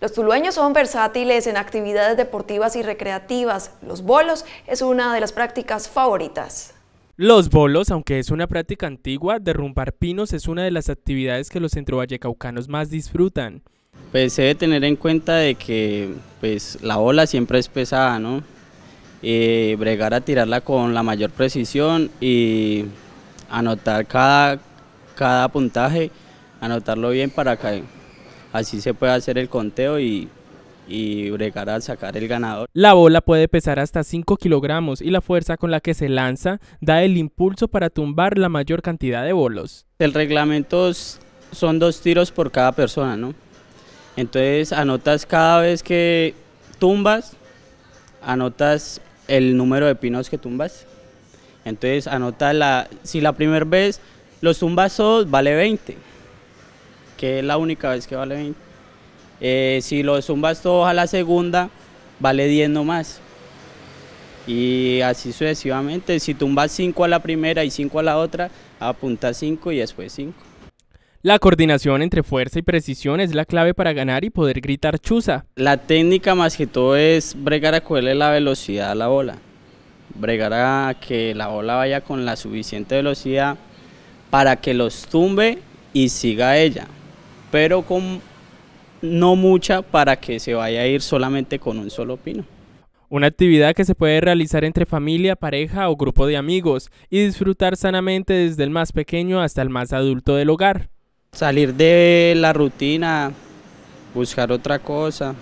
Los tulueños son versátiles en actividades deportivas y recreativas. Los bolos es una de las prácticas favoritas. Los bolos, aunque es una práctica antigua, derrumbar pinos es una de las actividades que los centrovallecaucanos más disfrutan. Pues se debe tener en cuenta de que pues, la bola siempre es pesada, ¿no? Eh, bregar a tirarla con la mayor precisión y anotar cada, cada puntaje, anotarlo bien para caer así se puede hacer el conteo y, y bregar a sacar el ganador. La bola puede pesar hasta 5 kilogramos y la fuerza con la que se lanza da el impulso para tumbar la mayor cantidad de bolos. El reglamento son dos tiros por cada persona, ¿no? Entonces anotas cada vez que tumbas, anotas el número de pinos que tumbas. Entonces anota la, si la primera vez los tumbas todos, vale 20 que es la única vez que vale 20. Eh, si lo zumbas todos a la segunda, vale 10 nomás. Y así sucesivamente, si tumbas 5 a la primera y 5 a la otra, apunta 5 y después 5. La coordinación entre fuerza y precisión es la clave para ganar y poder gritar chuza. La técnica más que todo es bregar a es la velocidad a la bola. Bregar a que la bola vaya con la suficiente velocidad para que los tumbe y siga ella pero con no mucha para que se vaya a ir solamente con un solo pino. Una actividad que se puede realizar entre familia, pareja o grupo de amigos y disfrutar sanamente desde el más pequeño hasta el más adulto del hogar. Salir de la rutina, buscar otra cosa,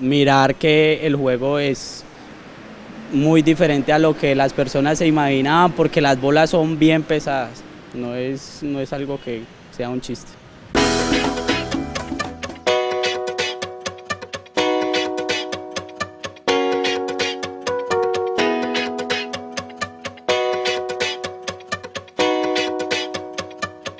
mirar que el juego es muy diferente a lo que las personas se imaginaban porque las bolas son bien pesadas, no es, no es algo que sea un chiste.